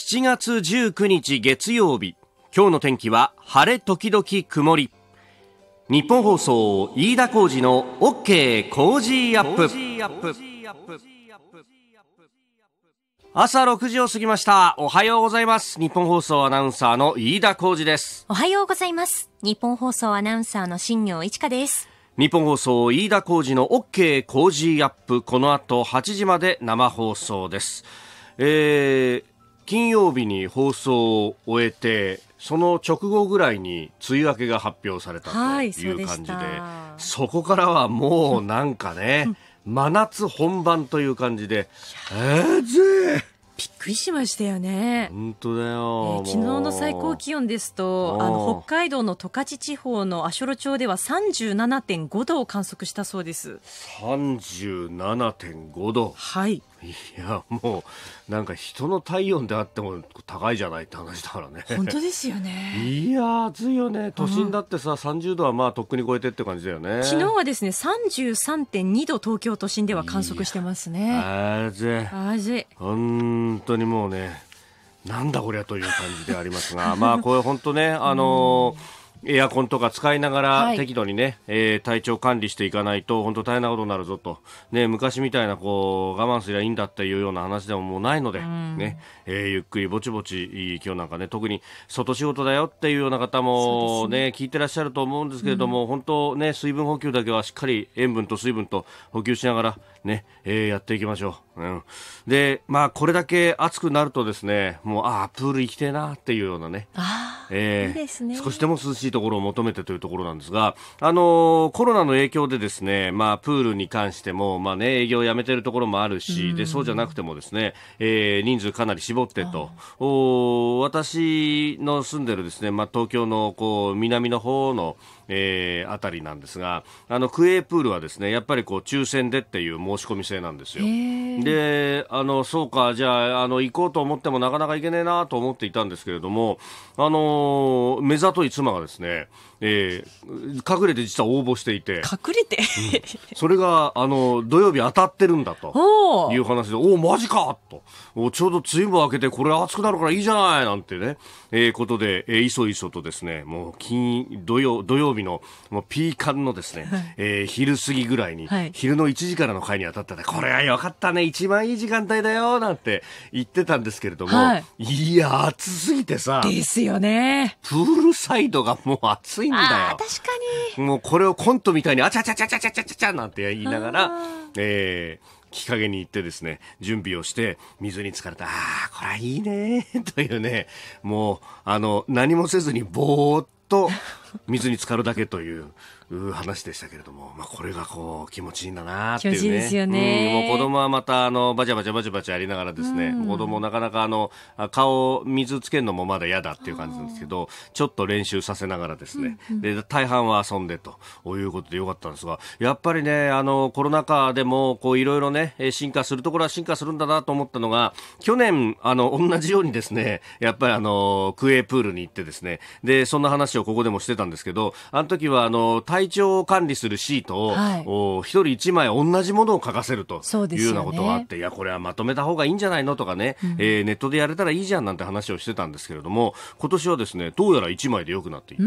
7月19日月曜日今日の天気は晴れ時々曇り日本放送飯田浩二の OK 工事アップ朝6時を過ぎましたおはようございます日本放送アナウンサーの飯田浩二ですおはようございます日本放送アナウンサーの新業一華です日本放送飯田浩二の OK 工事アップこの後8時まで生放送ですえー金曜日に放送を終えてその直後ぐらいに梅雨明けが発表されたという感じではい、そこからはもうなんかね真夏本番という感じで「えー、ぜー!」びっくりしましたよね。本当だよ、えー、昨日の最高気温ですと、あの北海道の十勝地方の足寄町では37.5度を観測したそうです。37.5度。はい。いやもうなんか人の体温であっても高いじゃないって話だからね本当ですよねいや暑いよね都心だってさ、うん、30度はまあとっくに超えてって感じだよね昨日はですね33.2度東京都心では観測してますねあぜ。暑い本当にもうねなんだこりゃという感じでありますがまあこれ本当ねあのーエアコンとか使いながら適度にね、はい、えー、体調管理していかないと本当大変なことになるぞと、ね、昔みたいなこう我慢すりゃいいんだっていうような話でももうないので、うん、ねえー、ゆっくりぼちぼち今日なんかね特に外仕事だよっていうような方もね、ね聞いてらっしゃると思うんですけれども、うん、本当ね水分補給だけはしっかり塩分と水分と補給しながらね、えー、やっていきましょう、うん、でまあこれだけ暑くなるとですねもうああプール行きてえなっていうようなねあ、えー、いいですね少しでも涼しいいところを求めてというところなんですが、あのー、コロナの影響でですね、まあ、プールに関しても、まあね、営業をやめてるところもあるし、で、そうじゃなくてもですね、えー、人数かなり絞ってと、お私の住んでるですね、まあ、東京の、こう、南の方の、えー、あたりなんですが、あの、クエープールはですね、やっぱりこう、抽選でっていう申し込み制なんですよ。で、あの、そうか、じゃあ、あの、行こうと思ってもなかなか行けねえなと思っていたんですけれども、あのー、目ざとい妻がですねですね、えー、隠れて実は応募していて隠れて、うん、それがあの土曜日当たってるんだという話でおおマジかとちょうど梅雨も明けてこれ暑くなるからいいじゃないなんてねえー、ことで、えー、いそいそとですね、もう金、土曜、土曜日の、もうピーカンのですね、えー、昼過ぎぐらいに、はい、昼の1時からの会に当たったら、これはよかったね、一番いい時間帯だよ、なんて言ってたんですけれども、はい、いや、暑すぎてさ。ですよね。プールサイドがもう暑いんだよ。確かに。もうこれをコントみたいに、あちゃちゃちゃちゃちゃちゃちゃちゃ、なんて言いながら、えー、日陰に行ってですね、準備をして、水に浸かれた、ああ、これはいいね、というね、もう、あの、何もせずにぼーっと水に浸かるだけという、話でしたけれども、まあ、これがこう気持ちいいんだなっていうね。いいで、ね、もう子供はまたあのバチャバチャバチャバチャやりながらですね、うん、子供なかなかあの顔水つけるのもまだ嫌だっていう感じなんですけど、ちょっと練習させながらですね、うんうん、で大半は遊んでということでよかったんですが、やっぱりねあのコロナ禍でもこういろいろね進化するところは進化するんだなと思ったのが、去年あの同じようにですね、やっぱりあのクエープールに行ってですね、でそんな話をここでもしてたんですけど、あの時はあの体調を管理するシートを、はい、お1人1枚同じものを書かせるというようなことがあって、ね、いや、これはまとめた方がいいんじゃないのとかね、うん、えー、ネットでやれたらいいじゃんなんて話をしてたんですけれども、今年はですね、どうやら1枚で良くなっていて、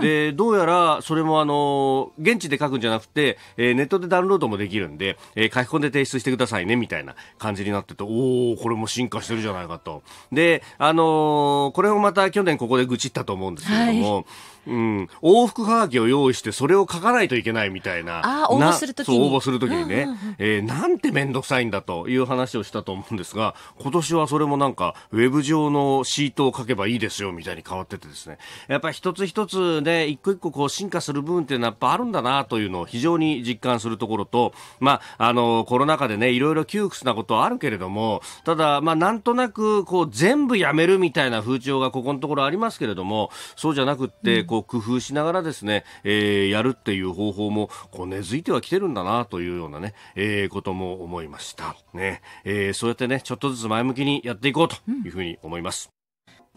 で、どうやらそれもあの、現地で書くんじゃなくて、えー、ネットでダウンロードもできるんで、えー、書き込んで提出してくださいね、みたいな感じになってて、おこれも進化してるじゃないかと。で、あのー、これをまた去年ここで愚痴ったと思うんですけれども、はいうん、往復はがきを用意してそれを書かないといけないみたいなあ応募するときに応募するときにね、えー、なんて面倒くさいんだという話をしたと思うんですが今年はそれもなんかウェブ上のシートを書けばいいですよみたいに変わっててですねやっぱり一つ一つで、ね、一個一個こう進化する部分っていうのはやっぱあるんだなというのを非常に実感するところと、まあ、あのコロナ禍でねいろいろ窮屈なことはあるけれどもただ、まあ、なんとなくこう全部やめるみたいな風潮がここのところありますけれどもそうじゃなくって、うんこう工夫しながらですね、えー、やるっていう方法もこう根付いては来てるんだなというようなね、えー、ことも思いました。ね、えー、そうやってね、ちょっとずつ前向きにやっていこうというふうに思います。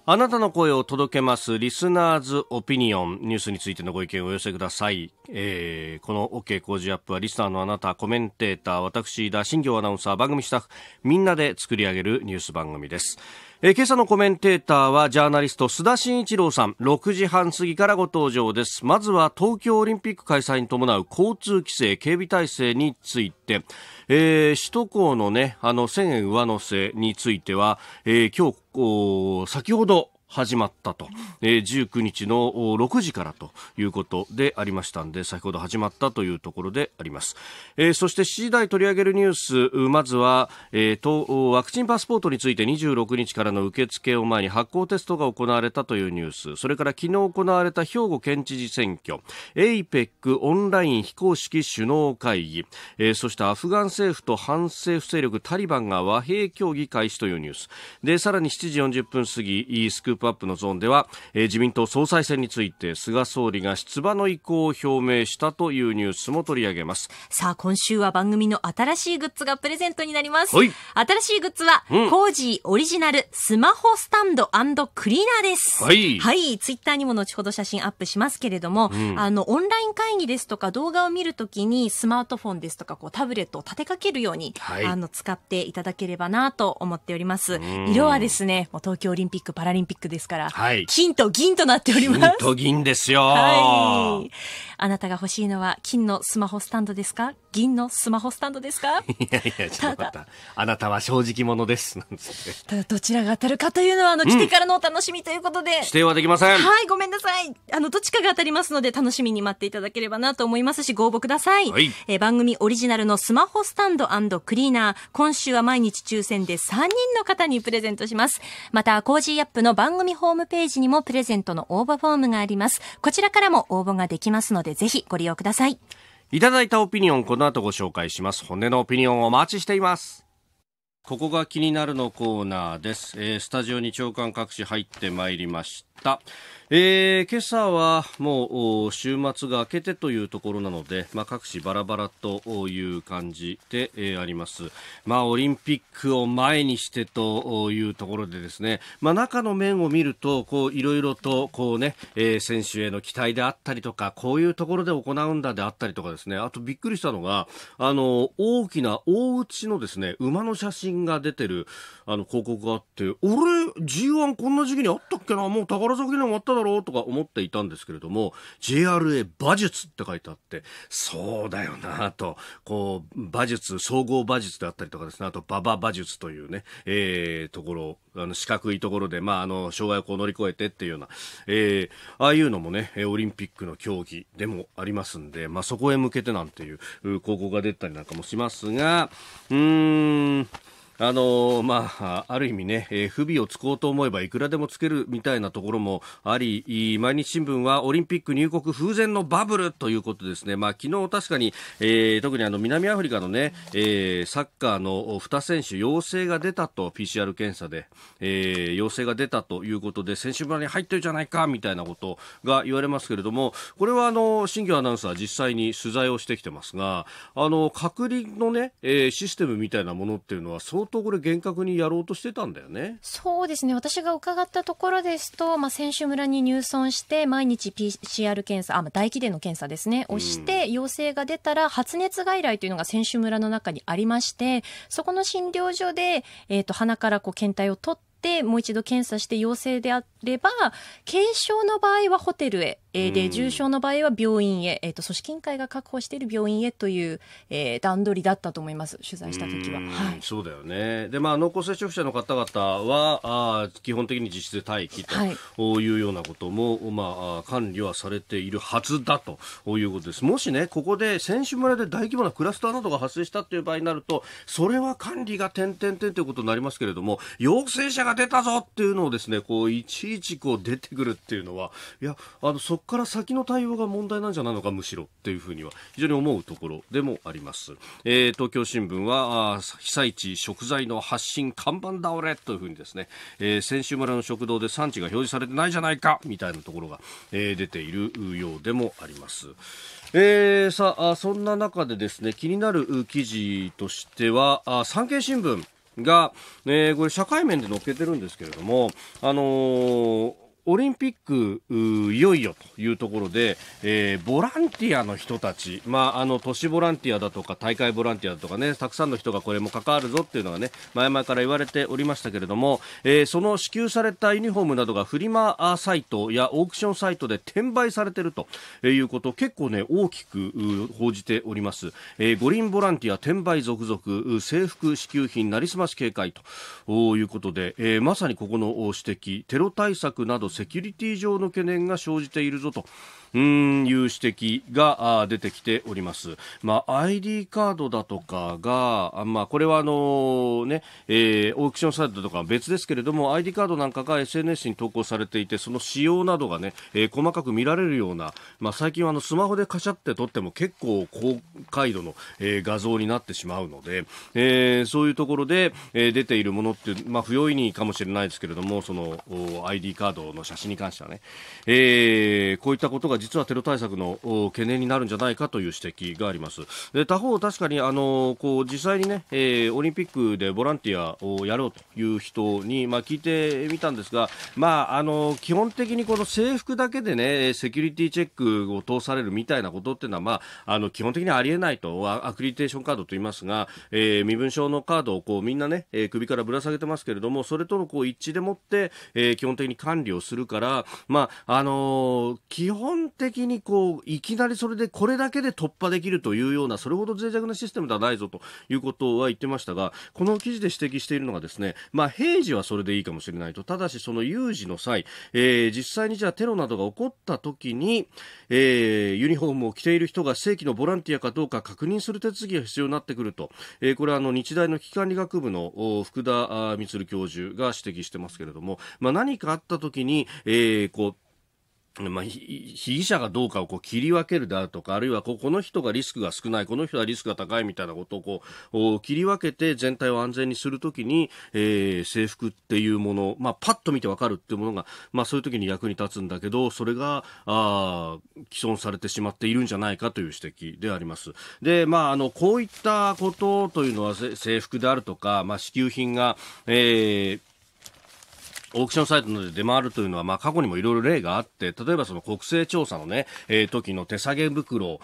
あなたの声を届けます。リスナーズオピニオン。ニュースについてのご意見をお寄せください。えー、この OK 工事アップは、リスナーのあなた、コメンテーター、私、田新行アナウンサー、番組スタッフ、みんなで作り上げるニュース番組です。えー、今朝のコメンテーターは、ジャーナリスト、須田慎一郎さん。6時半過ぎからご登場です。まずは、東京オリンピック開催に伴う交通規制、警備体制について、えー、首都高のね、あの、1000円上乗せについては、えー、今日、こう、先ほど、始まったと、えー、19日の6時からということでありましたんで先ほど始まったというところであります、えー、そして7時台取り上げるニュースまずは、えーと、ワクチンパスポートについて26日からの受付を前に発行テストが行われたというニュースそれから昨日行われた兵庫県知事選挙 APEC オンライン非公式首脳会議、えー、そしてアフガン政府と反政府勢力タリバンが和平協議開始というニュースでさらに7時40分過ぎスクーププアップのゾーンでは、えー、自民党総裁選について菅総理が出馬の意向を表明したというニュースも取り上げますさあ今週は番組の新しいグッズがプレゼントになります、はい、新しいグッズは、うん、コージーオリジナルスマホスタンドクリーナーです、はい、はい、ツイッターにも後ほど写真アップしますけれども、うん、あのオンライン会議ですとか動画を見るときにスマートフォンですとかこうタブレットを立てかけるように、はい、あの使っていただければなと思っております、うん、色はですねもう東京オリンピック・パラリンピッククですから、はい、金と銀となっております。金と銀ですよ、はい。あなたが欲しいのは金のスマホスタンドですか銀のスマホスタンドですかいやいや、ちょっと待った。あなたは正直者です。ただどちらが当たるかというのは、あの、来てからのお楽しみということで。指定はできません。はい、ごめんなさい。あの、どっちかが当たりますので、楽しみに待っていただければなと思いますし、ご応募ください。はい、え番組オリジナルのスマホスタンドクリーナー、今週は毎日抽選で3人の方にプレゼントします。また、コージーアップの番番組ホームページにもプレゼントの応募フォームがあります。こちらからも応募ができますので、ぜひご利用ください。いただいたオピニオン、この後ご紹介します。骨のオピニオンをお待ちしています。ここが気になるのコーナーです。えー、スタジオに長官各紙入ってまいりました。、えー、今朝はもう週末が明けてというところなので、まあ、各地バラバラという感じで、えー、あります、まあ、オリンピックを前にしてというところでですね、まあ、中の面を見るといろいろとこうね、ねえー、選手への期待であったりとかこういうところで行うんだであったりとかですねあとびっくりしたのがあの大きな大内のですね馬の写真が出てるあの広告があって俺 G1 こんな時期にあったっけなもう宝楢崎に終わっただろうとか思っていたんですけれども JRA 馬術って書いてあってそうだよなとこう馬術総合馬術であったりとかですねあと馬場馬術というね、えー、ところあの四角いところで、まあ、あの障害をこう乗り越えてっていうような、えー、ああいうのもねオリンピックの競技でもありますんで、まあ、そこへ向けてなんていう広告が出たりなんかもしますがうーんあのー、まあ、ある意味ね、えー、不備をつこうと思えばいくらでもつけるみたいなところもあり、毎日新聞はオリンピック入国風前のバブルということですね。まあ、昨日確かに、えー、特にあの南アフリカのね、えー、サッカーの2選手陽性が出たと PCR 検査で、えー、陽性が出たということで選手村に入ってるじゃないかみたいなことが言われますけれども、これはあの新庄アナウンサー実際に取材をしてきてますが、あの隔離のね、えー、システムみたいなものっていうのは相当当これ厳格にやろうとしてたんだよね。そうですね。私が伺ったところですと、まあ、選手村に入村して、毎日 PCR 検査、あ、まあ、大規での検査ですね、をして、陽性が出たら、発熱外来というのが選手村の中にありまして、そこの診療所で、えっ、ー、と、鼻からこう検体を取って、もう一度検査して陽性であれば、軽症の場合はホテルへえー、で重症の場合は病院へ、えーと、組織委員会が確保している病院へという、えー、段取りだったと思います、取材した時は。はい、そうだよねで、まあ、濃厚接触者の方々はあ基本的に実質で待機というようなことも、はい、まあ、管理はされているはずだということです。もしねここで選手村で大規模なクラスターなどが発生したという場合になるとそれは管理が点々点ということになりますけれども陽性者が出たぞっていうのをですねこういちいちこう出てくるっていうのはいやあのそこから先の対応が問題なんじゃないのかむしろというふうには非常に思うところでもあります、えー、東京新聞は被災地食材の発信看板倒れというふうにですね、えー、選手村の食堂で産地が表示されてないじゃないかみたいなところが、えー、出ているようでもあります、えー、さあそんな中でですね気になる記事としてはあ産経新聞が、えー、これ社会面で載っけてるんですけれども、あのー、オリンピック、いよいよというところで、えー、ボランティアの人たち、まあ、あの、都市ボランティアだとか、大会ボランティアだとかね、たくさんの人がこれも関わるぞっていうのがね、前々から言われておりましたけれども、えー、その支給されたユニフォームなどがフリマサイトやオークションサイトで転売されてるということ、結構ね、大きく報じております。えー、五輪ボランティア転売続々、制服支給品なりすまし警戒ということで、えー、まさにここの指摘、テロ対策などセキュリティ上の懸念が生じているぞと。うんいう指摘が出てきております。まあ、ID カードだとかが、まあ、これはあの、ね、えー、オークションサイトとかは別ですけれども、ID カードなんかが SNS に投稿されていて、その仕様などがね、えー、細かく見られるような、まあ、最近はあのスマホでカシャって撮っても結構高解度の、えー、画像になってしまうので、えー、そういうところで、えー、出ているものって、まあ、不用意にかもしれないですけれども、その ID カードの写真に関してはね、えー、こういったことが実はテロ対策の懸念になるんじゃないかという指摘があります。で他方、確かにあのこう実際にね、えー、オリンピックでボランティアをやろうという人に、まあ、聞いてみたんですが、まあ、あの基本的にこの制服だけでね、セキュリティチェックを通されるみたいなことっていうのは、まあ、あの基本的にありえないと、アクリテーションカードと言いますが、えー、身分証のカードをこうみんなね、え首からぶら下げてますけれども、それとのこう一致でもって、えー、基本的に管理をするから、まあ、あのー、基本的にこういきなりそれでこれだけで突破できるというようなそれほど脆弱なシステムではないぞということは言ってましたがこの記事で指摘しているのがですね、まあ、平時はそれでいいかもしれないとただしその有事の際、えー、実際にじゃあテロなどが起こった時に、えー、ユニフォームを着ている人が正規のボランティアかどうか確認する手続きが必要になってくると、えー、これはあの日大の危機管理学部の福田充教授が指摘してますけれども、まあ、何かあった時に、えー、こうまあ、被疑者がどうかをこう切り分けるであるとか、あるいはここの人がリスクが少ない、この人はリスクが高いみたいなことをこう切り分けて全体を安全にするときに、えー、制服っていうもの、まあ、パッと見てわかるっていうものが、まあ、そういうときに役に立つんだけど、それが、あ既存されてしまっているんじゃないかという指摘であります。で、まあ、あの、こういったことというのは制服であるとか、まあ、支給品が、えー、オークションサイトで出回るというのは、まあ、過去にもいろいろ例があって、例えばその国勢調査のね、えー、時の手下げ袋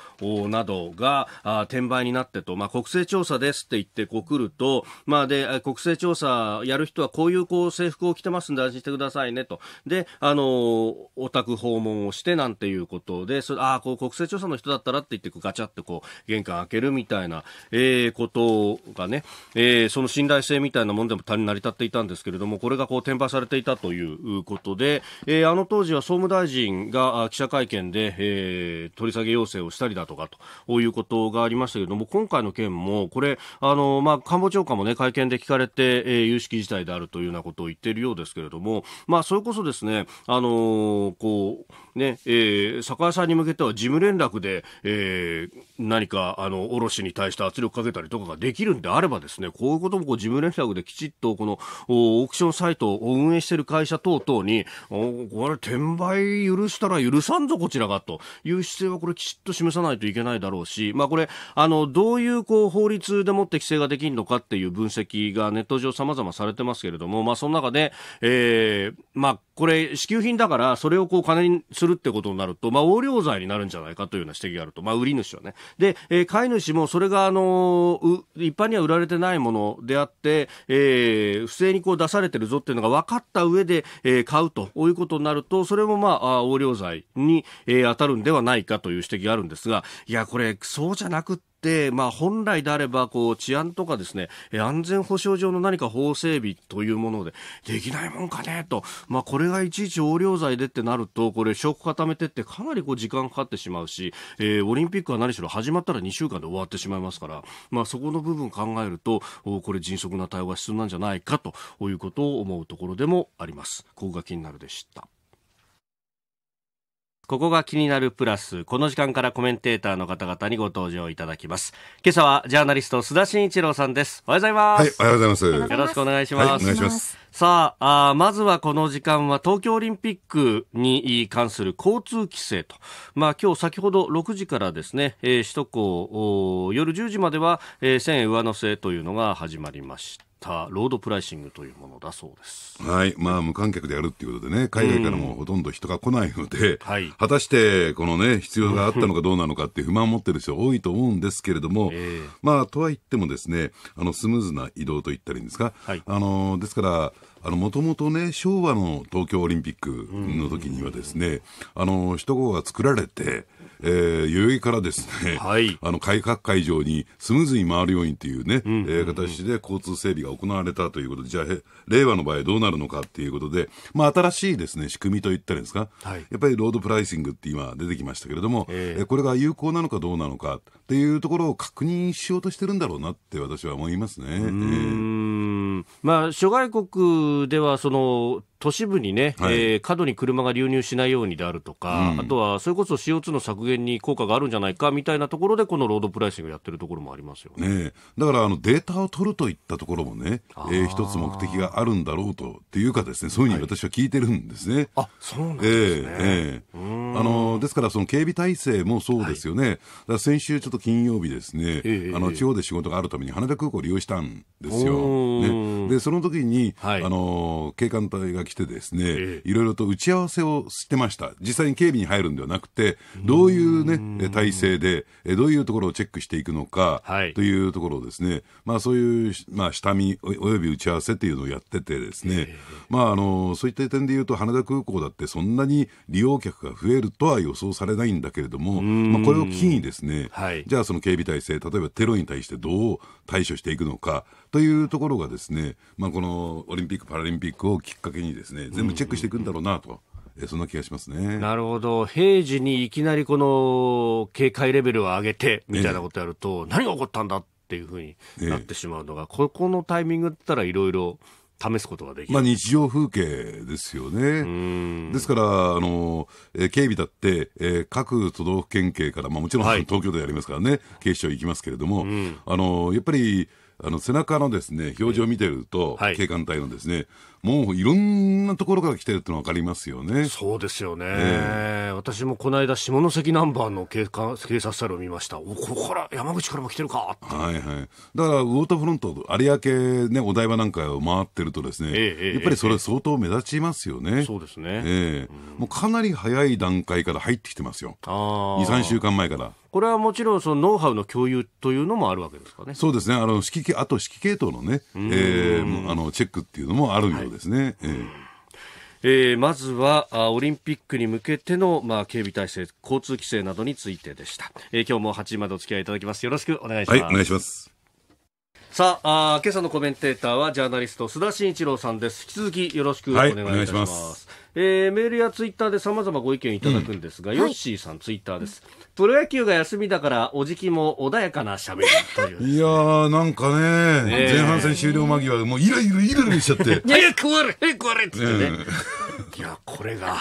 などが、あ転売になってと、まあ、国勢調査ですって言ってこう来ると、まあ、で、国勢調査やる人はこういうこう制服を着てますんで安心してくださいねと。で、あのー、お宅訪問をしてなんていうことで、そああ、こう国勢調査の人だったらって言ってガチャってこう玄関開けるみたいな、えー、ことがね、えー、その信頼性みたいなもんでもに成り立っていたんですけれども、これがこう転売されていたということで、えー、あの当時は総務大臣が記者会見で、えー、取り下げ要請をしたりだとかということがありましたけれども、今回の件も、これ、あの、まあ、官房長官もね、会見で聞かれて、えー、有識事態であるというようなことを言っているようですけれども、まあ、それこそですね、あのこう、ね、えー、酒屋さんに向けては事務連絡で、えー、何か、あの、卸に対して圧力かけたりとかができるんであればですね、こういうこともこう事務連絡できちっと、この、オークションサイトを運営ししてる会社等々に、おこれ転売許したら許さんぞこちらがという姿勢はこれきちっと示さないといけないだろうし、まあこれ、あの、どういうこう法律でもって規制ができるのかっていう分析がネット上様々されてますけれども、まあその中で、えー、まあこれ支給品だからそれをこう金にするってことになると、まあ横領罪になるんじゃないかというような指摘があると、まあ売り主はね。で、えー、買い主もそれがあのー、一般には売られてないものであって、えー、不正にこう出されてるぞっていうのが分かったした上で、えー、買うということになると、それもまあ、横領罪に、えー、当たるんではないかという指摘があるんですが、いや、これ、そうじゃなくって、まあ、本来であればこう治安とかですね安全保障上の何か法整備というものでできないもんかねと、まあ、これがいちいち横領罪でってなるとこれ証拠固めてってかなりこう時間かかってしまうし、えー、オリンピックは何しろ始まったら2週間で終わってしまいますから、まあ、そこの部分考えるとこれ迅速な対応が必要なんじゃないかということを思うところでもあります。ここが気になるでした。ここが気になるプラス。この時間からコメンテーターの方々にご登場いただきます。今朝はジャーナリスト須田慎一郎さんです。おはようございます。はい、おはようございます。よろしくお願いします。はい、お願いします。さあまずはこの時間は東京オリンピックに関する交通規制と、まあ、今日先ほど6時からですね、えー、首都高夜10時までは、えー、1000円上乗せというのが始まりました。ロードプライシングというものだそうです。はい、まあ無観客でやるっていうことでね、海外からもほとんど人が来ないので、うん、果たしてこのね必要があったのかどうなのかって不満を持ってる人多いと思うんですけれども、えー、まあとは言ってもですね、あのスムーズな移動と言ったらいいんですか、はい、あのですから。もともとね、昭和の東京オリンピックの時にはですね、あの、首都高が作られて、えー、代々木からですね、はい、あの改革会場にスムーズに回るようにというね、え形で交通整備が行われたということで、じゃあ、令和の場合どうなるのかっていうことで、まあ、新しいですね、仕組みといったらいいですか、はい、やっぱりロードプライシングって今出てきましたけれども、えー、これが有効なのかどうなのか、っていうところを確認しようとしてるんだろうなって私は思いますね。うんまあ、諸外国ではその都市部にね、はい、えー、過度に車が流入しないようにであるとか、うん、あとはそれこそ CO2 の削減に効果があるんじゃないかみたいなところで、このロードプライシングやってるところもありますよね、ね、だからあのデータを取るといったところもね、えー、一つ目的があるんだろうとっていうか、ですねそういうふうに私は聞いてるんですね。はい、あそうなんですね、えー、えー、あのですから、その警備体制もそうですよね、はい、先週、ちょっと金曜日ですね、えあの地方で仕事があるために羽田空港を利用したんですよ。ね、で、その時に、はい、あの、警官隊が来てですね、いろいろと打ち合わせをしてました。実際に警備に入るんではなくて、どういうね、体制で、どういうところをチェックしていくのか、はい、というところをですね、まあそういう、まあ下見および打ち合わせっていうのをやっててですね、まああの、そういった点で言うと羽田空港だってそんなに利用客が増えるとは予想されないんだけれども、まあこれを機にですね、はい、じゃあその警備体制、例えばテロに対してどう対処していくのかというところがですね、まあ、このオリンピック・パラリンピックをきっかけにですね、全部チェックしていくんだろうなと。えそんな気がしますね。なるほど。平時にいきなりこの警戒レベルを上げて、みたいなことやると、何が起こったんだっていうふうになってしまうのが、ここのタイミングだったらいろいろ試すことができまあ、日常風景ですよね。ですから、あの、えー、警備だって、えー、各都道府県警から、まあ、もちろん東京でやりますからね、はい、警視庁行きますけれども、あの、やっぱり、あの背中のですね表情を見てると、はい、警官隊のですねもういろんなところから来てるっての分かりますよねそうですよね、えー、私もこの間下関ナンバーの警官警察車両を見ましたおここから山口からも来てるかはいはいだからウォーターフロント有明ねお台場なんかを回ってるとですね、えー、やっぱりそれ相当目立ちますよね、えー、そうですね、えー、うん、もうかなり早い段階から入ってきてますよ23週間前からこれはもちろんそのノウハウの共有というのもあるわけですかね。そうですね。あの指揮あと指揮系統のね、えー、あのチェックっていうのもあるようですね。はい、えーえー、まずはあオリンピックに向けての、まあ、警備体制交通規制などについてでした、えー、今日も8時までお付き合いいただきますよろしくお願いします、はい、お願いしますさああ今朝のコメンテーターはジャーナリスト須田慎一郎さんです引き続きよろしくお願いいたしますはい、はえー、メールやツイッターでさまざまご意見いただくんですが、うん、ヨッシーさん、ツイッターですプロ野球が休みだからおじきも穏やかなしゃべりいね、いやーなんかね、え前半戦終了間際もうイライライライラしちゃって早く終われ早く終われっつってね、うんいや、これが、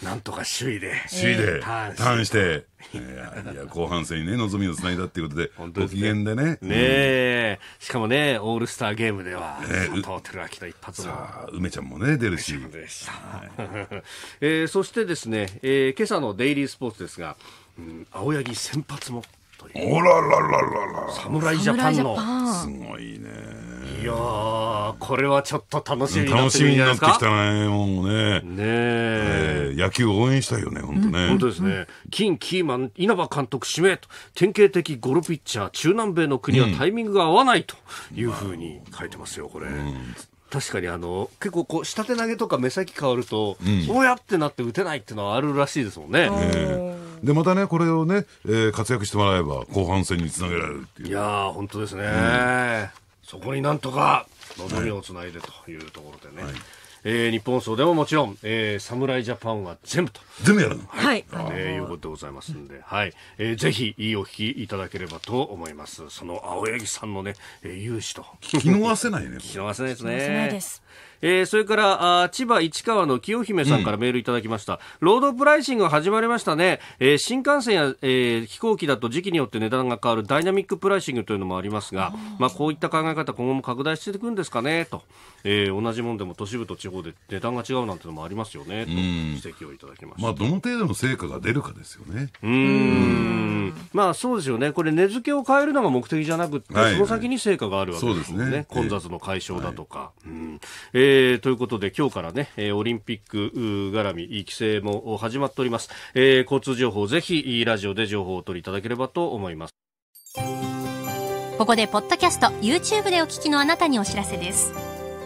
なんとか首位で。首位で、ターンして。いや、いや後半戦にね、望みをつないだっていうことで、ご機嫌でね。ねえ、しかもね、オールスターゲームでは、佐藤輝明の一発も。梅ちゃんもね、出るし。えそしてですね、え今朝のデイリースポーツですが、青柳先発もというおららららら侍ジャパンのすごいねいやーこれはちょっと楽しみになってきたねもうねねえー、野球応援したいよね本当ね、うん、本当ですね金キーマン稲葉監督指名と典型的ゴロピッチャー中南米の国はタイミングが合わないというふうに書いてますよこれ、うんうん確かにあの結構こう下手投げとか目先変わると、うん、うやってなって打てないっていうのはあるらしいですもんね。でまたねこれをね、えー、活躍してもらえば後半戦につなげられるっていういや本当ですね、うん、そこになんとか望みをつないでというところでね、はいえー、日本層でももちろん、えー、侍ジャパンは全部と。全部やるのはい。えー、いうことでございますんで、はい。えー、ぜひ、いいお聞きいただければと思います。その青柳さんのね、えー、勇姿と。聞き逃せないね。聞き逃せないですね。聞き逃せないです。えー、それからあ千葉市川の清姫さんからメールいただきました、うん、ロードプライシング始まりましたね、えー、新幹線や、えー、飛行機だと時期によって値段が変わるダイナミックプライシングというのもありますが、まあ、こういった考え方今後も拡大していくんですかねと、えー、同じもんでも都市部と地方で値段が違うなんてのもありますよねと指摘をいただきました、まあ、どの程度の成果が出るかですよねうんまあそうですよねこれ値付けを変えるのが目的じゃなくて、はいはい、その先に成果があるわけですね、ね、混雑の解消だとか、はい、うんえーえー、ということで今日からね、えオリンピック絡み規制も始まっております、えー、交通情報ぜひラジオで情報を取りいただければと思いますここでポッドキャスト YouTube でお聞きのあなたにお知らせです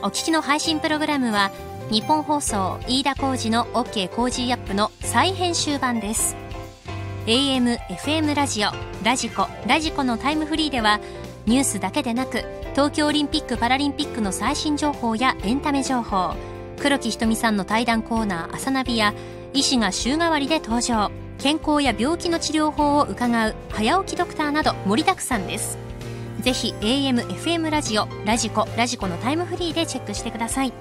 お聞きの配信プログラムは日本放送飯田浩二の OK コージーアップの再編集版です AM、FM ラジオ、ラジコ、ラジコのタイムフリーではニュースだけでなく東京オリンピック・パラリンピックの最新情報やエンタメ情報黒木ひとみさんの対談コーナー「朝ナビ」や医師が週替わりで登場健康や病気の治療法を伺う早起きドクターなど盛りだくさんですぜひ AMFM ラジオラジコラジコのタイムフリーでチェックしてください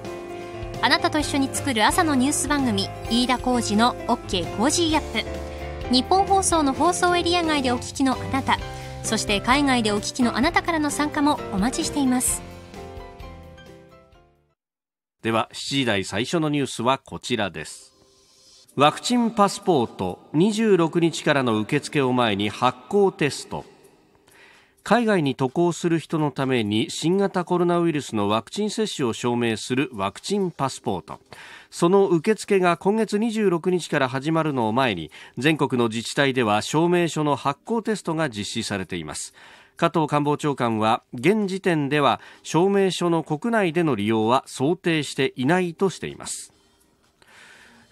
あなたと一緒に作る朝のニュース番組飯田浩二の OK コージーアップ日本放送の放送エリア外でお聞きのあなたそして海外でお聞きのあなたからの参加もお待ちしていますでは7時台最初のニュースはこちらですワクチンパスポート26日からの受付を前に発行テスト海外に渡航する人のために新型コロナウイルスのワクチン接種を証明するワクチンパスポートその受付が今月26日から始まるのを前に全国の自治体では証明書の発行テストが実施されています加藤官房長官は現時点では証明書の国内での利用は想定していないとしています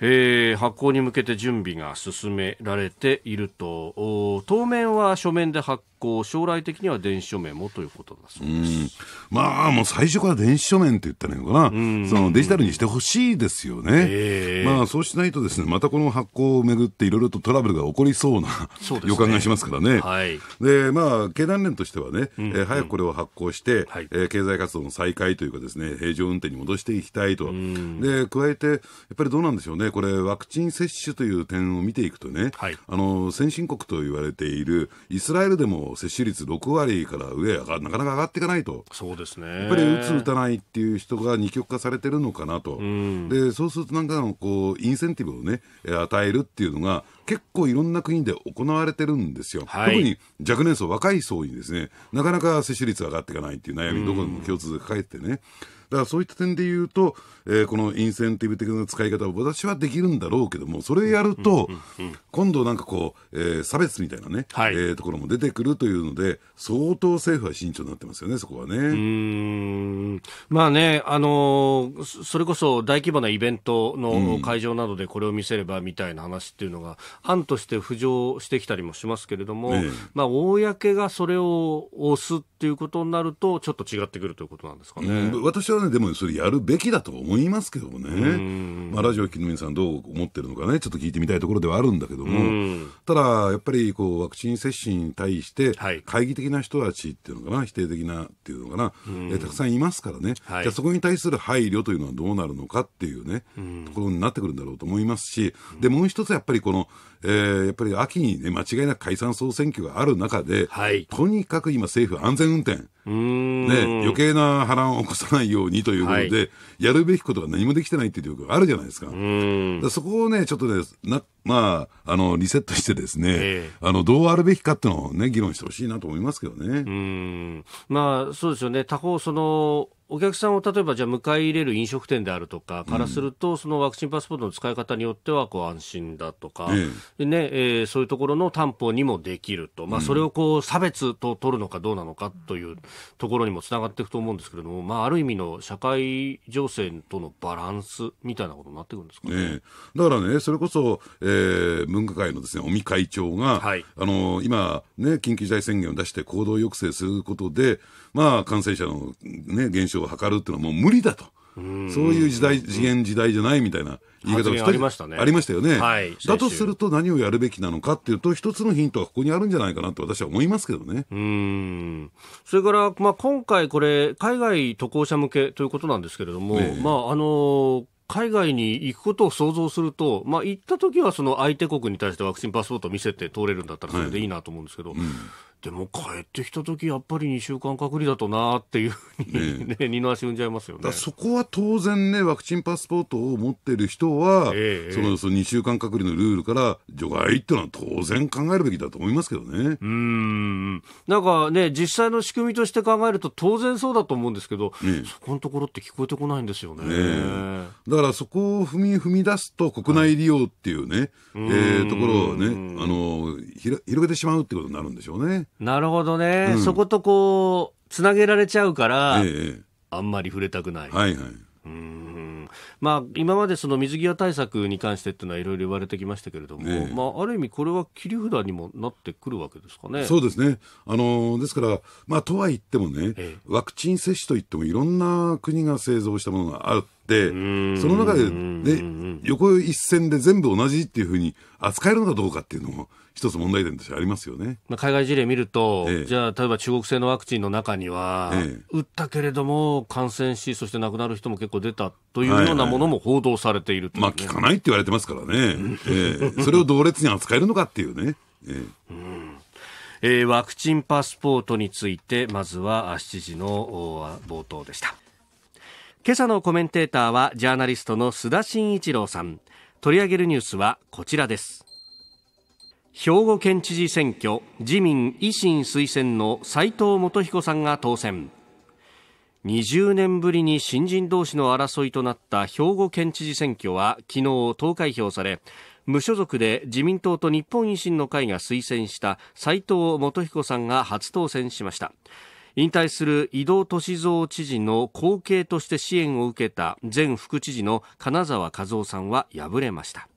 えー、発行に向けて準備が進められていると当面は書面で発行、将来的には電子署名もということだそうですまあ、もう最初から電子署名って言ったらいいのかな、そのデジタルにしてほしいですよね、えー、まあ、そうしないと、ですねまたこの発行をめぐって、いろいろとトラブルが起こりそうなね、予感がしますからね、はい、でまあ、経団連としてはね、えー、早くこれを発行して、はえー、経済活動の再開というか、ですね平常運転に戻していきたいと、で加えて、やっぱりどうなんでしょうね、これ、ワクチン接種という点を見ていくとね、はい、あの先進国と言われているイスラエルでも接種率6割から上がなかなか上がっていかないと、そうですねやっぱり打つ、打たないっていう人が二極化されてるのかなと、うん、でそうすると、なんかのこうインセンティブをね、与えるっていうのが、結構いろんな国で行われてるんですよ、はい、特に若年層、若い層にですね、なかなか接種率上がっていかないっていう悩み、どこでも共通で抱えてね。うんだからそういった点で言うと、えー、このインセンティブ的な使い方私はできるんだろうけども、それやると、今度なんかこう、えー、差別みたいなね、はい、えー、ところも出てくるというので、相当政府は慎重になってますよね、そこはね。うんまあね、あのそれこそ大規模なイベントの会場などでこれを見せればみたいな話っていうのが、案として浮上してきたりもしますけれども、まあ、公がそれを押すっていうことになると、ちょっと違ってくるということなんですかね。私はね、でもそれやるべきだと思いますけどもね。まあ、ラジオを聴きの皆さんどう思ってるのかね、ちょっと聞いてみたいところではあるんだけども、ただ、やっぱりこう、ワクチン接種に対して、懐疑的な人たちっていうのかな、否定的なっていうのかな、えたくさんいますからね。はい、じゃあそこに対する配慮というのはどうなるのかっていうね、ところになってくるんだろうと思いますし、で、もう一つやっぱりこの、えー、やっぱり秋にね、間違いなく解散総選挙がある中で、はい、とにかく今政府安全運転。ね、余計な波乱を起こさないようにということで、はい、やるべきことが何もできてないっていう状況があるじゃないですか。かそこをね、ちょっとね、な、まあ、あの、リセットしてですね、えー、あの、どうあるべきかっていうのをね、議論してほしいなと思いますけどね。まあ、そうですよね。他方、その、お客さんを例えばじゃあ迎え入れる飲食店であるとかからすると、うん、そのワクチンパスポートの使い方によってはこう安心だとか、えねえー、そういうところの担保にもできると、まあ、それをこう差別と取るのかどうなのかというところにもつながっていくと思うんですけれども、まあ、ある意味の社会情勢とのバランスみたいなことになってくるんですかね、ねだからね、それこそ、えー、分科会のですね尾身会長が、はい、あの今、ね、緊急事態宣言を出して行動抑制することで、まあ、感染者の、ね、減少を図るっていうのはもう無理だと。そういう時代、次元時代じゃないみたいな言い方がありましたね。ありましたよね。はい、だとすると何をやるべきなのかっていうと、一つのヒントはここにあるんじゃないかなと私は思いますけどね。うん。それから、まあ、今回これ、海外渡航者向けということなんですけれども、ね、まあ、あのー海外に行くことを想像すると、まあ、行った時はその相手国に対してワクチンパスポートを見せて通れるんだったらそれでいいなと思うんですけど、はいうんでも帰ってきた時やっぱり2週間隔離だとなっていうふうに、ね、二の足踏んじゃいますよねそこは当然ね、ワクチンパスポートを持ってる人は、えー、そのその2週間隔離のルールから除外っていうのは当然考えるべきだと思いますけどね。うんなんかね、実際の仕組みとして考えると当然そうだと思うんですけど、ね、そこのところって聞こえてこないんですよね。ねだからそこを踏み踏み出すと国内利用っていうね、はい、えー、ところをね、あの広げてしまうってことになるんでしょうね。なるほどね、うん、そことこうつなげられちゃうから、ええ、あんまり触れたくない。はいはいまあ、今までその水際対策に関してっていうのはいろいろ言われてきましたけれども、ええ、まあ、ある意味、これは切り札にもなってくるわけですかねそうですね、あのですから、まあ、とはいってもね、え、ワクチン接種といっても、いろんな国が製造したものがあって、その中で、ね、横一線で全部同じっていうふうに扱えるのかどうかっていうのも。一つ問題点としてありますよね、まあ、海外事例見ると、ええ、じゃあ、例えば中国製のワクチンの中には、え、打ったけれども感染し、そして亡くなる人も結構出たというようなものも報道されている、ねはいはい、まあ、聞かないって言われてますからね、ええ、それを同列に扱えるのかっていうね。ええうんえー、ワクチンパスポートについてまずは7時の冒頭でした今朝のコメンテーターはジャーナリストの須田慎一郎さん取り上げるニュースはこちらです兵庫県知事選挙自民維新推薦の斉藤元彦さんが当選20年ぶりに新人同士の争いとなった兵庫県知事選挙は昨日投開票され無所属で自民党と日本維新の会が推薦した斉藤元彦さんが初当選しました引退する井戸俊三知事の後継として支援を受けた前副知事の金沢和夫さんは敗れました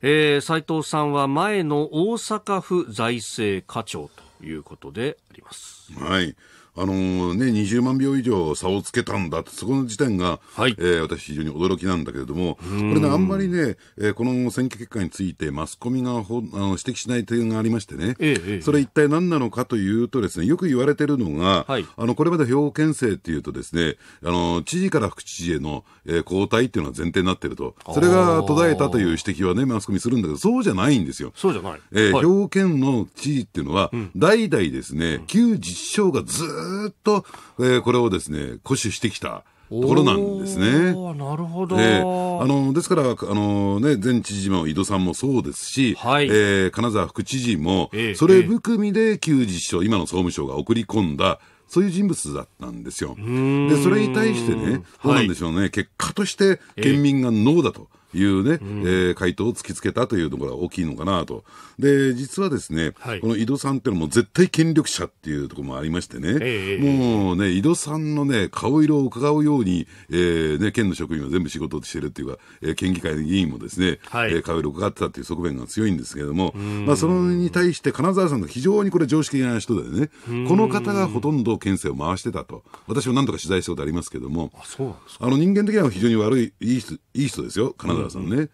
えー、斉藤さんは前の大阪府財政課長ということであります。はい。あのー、ね、20万票以上差をつけたんだそこの時点が、はい、えー、私、非常に驚きなんだけれども、これね、あんまりね、えー、この選挙結果について、マスコミがほあの指摘しない点がありましてね、ええ、それ一体何なのかというとですね、よく言われてるのが、はい、あのこれまで兵庫県政っていうとですね、あの知事から副知事への、えー、交代っていうのは前提になってると、それが途絶えたという指摘はね、マスコミするんだけど、そうじゃないんですよ。そうじゃない。えー、はい、兵庫県の知事っていうのは、うん、代々ですね、旧実証がずっずっと、えー、これをですね、固守してきた。ところなんですね。なるほど、えー、あのですからあの、ね、前知事も井戸さんもそうですし、はい、えー、金沢副知事も、えー、それ含みで旧自治今の総務省が送り込んだそういう人物だったんですよ。で、それに対してね、どうなんでしょうね、はい、結果として県民がノーだというね、うん、えー、回答を突きつけたというところが大きいのかなと。で、実はですね、はい、この井戸さんっていうのも絶対権力者っていうところもありましてね、えー、もうね、井戸さんのね、顔色を伺うように、えー、ね、県の職員は全部仕事をしてるっていうか、えー、県議会の議員もですね、はい、えー、顔色を伺ってたっていう側面が強いんですけれども、まあ、それに対して金沢さんが非常にこれ常識的な人でね、この方がほとんど県政を回してたと。私も何とか取材したことありますけども、あの人間的には非常に悪い、いい人、いい人ですよ、金さんね。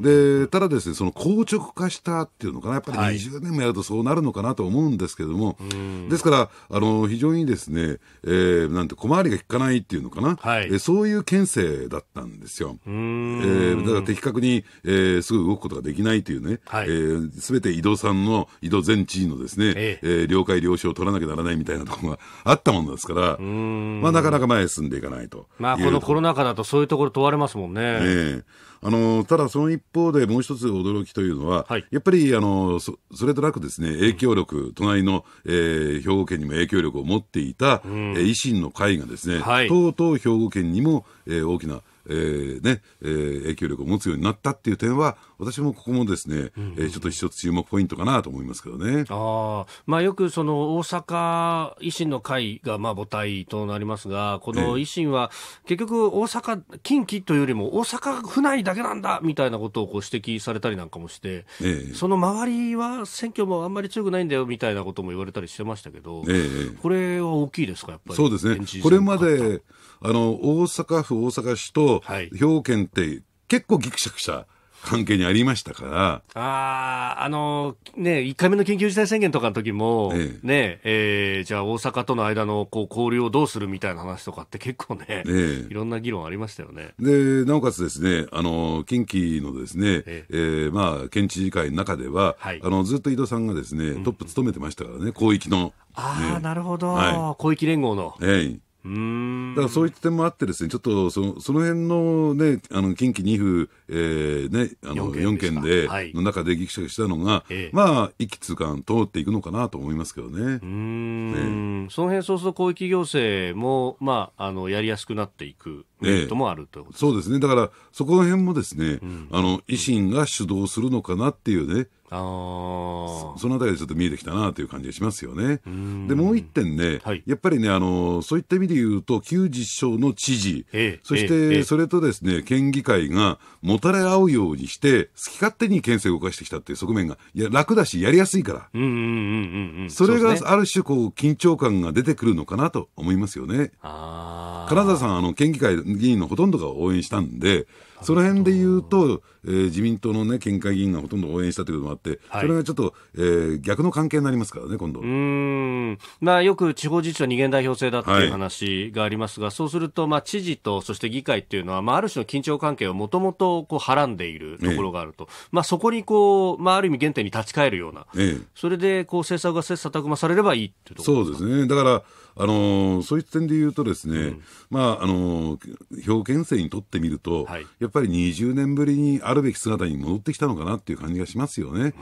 で、ただですね、その硬直化したっていうのかな、やっぱり20年もやるとそうなるのかなと思うんですけども、はい、ですから、あの、非常にですね、えー、なんて小回りが利かないっていうのかな、はい、えー、そういう県政だったんですよ。えー、だから的確に、えー、すぐ動くことができないというね、はい、えー、すべて井戸さんの、井戸前知事のですね、ええー、了解了承を取らなきゃならないみたいなところがあったものですから、まあなかなか前へ進んでいかないとまあこのコロナ禍だとそういうところ問われますもんね。ねあのただ、その一方でもう一つ驚きというのは、はい、やっぱりあのそれとなくですね影響力、隣の、えー、兵庫県にも影響力を持っていた、うん、え維新の会がですね、はい、とうとう兵庫県にも、えー、大きなえー、ね、えー、影響力を持つようになったっていう点は、私もここもですね、えー、ちょっと一つ注目ポイントかなと思いますけどね。あまあ、よくその大阪維新の会がまあ母体となりますが、この維新は結局大阪、近畿というよりも大阪府内だけなんだみたいなことをこう指摘されたりなんかもして、えー、その周りは選挙もあんまり強くないんだよみたいなことも言われたりしてましたけど、えー、これは大きいですか、やっぱり。そうですね。これまであの、大阪府、大阪市と、兵庫県って結構ぎくしゃくした関係にありましたから。ああ、あの、ね、1回目の緊急事態宣言とかの時も、ええ、ね、えー、じゃあ大阪との間のこう交流をどうするみたいな話とかって 結構ね、ええ、いろんな議論ありましたよね。で、なおかつですね、あの、近畿のですね、えええー、まあ、県知事会の中では、はい、あの、ずっと井戸さんがですね、トップ務めてましたからね、うん、広域の。ああ、ね、なるほど、はい、広域連合の。ええうんだからそういった点もあってですね、ちょっとそのその辺のね、あの近畿2府、えー、ね、あの4県で、はい、の中でぎくしゃくしたのが、ええ、まあ、一気通貫通っていくのかなと思いますけどね。うん、ね、その辺そうすると広域行政も、まあ、あのやりやすくなっていくメリットもあると、いうこね、そうですね、だからそこら辺もですね、うん、あの維新が主導するのかなっていうね。あそのあたりでちょっと見えてきたなという感じがしますよね。で、もう一点ね、はい、やっぱりね、あの、そういった意味で言うと、旧実証の知事、えそしてそれとですね、県議会がもたれ合うようにして、好き勝手に県政を動かしてきたっていう側面が、いや、楽だし、やりやすいから。それがある種、こう、緊張感が出てくるのかなと思いますよね。金沢さん、あの、県議会議員のほとんどが応援したんで、その辺で言うと、えー、自民党の、ね、県会議員がほとんど応援したということもあって、はい、それがちょっと、えー、逆の関係になりますからね、今度うんまあ、よく地方自治は二元代表制だという話がありますが、はい、そうすると、まあ、知事とそして議会っていうのは、まあ、ある種の緊張関係をもともとはらんでいるところがあると、ええ、まあ、そこにこう、まあ、ある意味原点に立ち返るような、ええ、それでこう政策が切磋琢磨されればいいというところそうですねだからあのそういう点で言うとですね、うん、まあ、あの表現生にとってみると、はい、やっぱり20年ぶりにあるべき姿に戻ってきたのかなっていう感じがしますよね。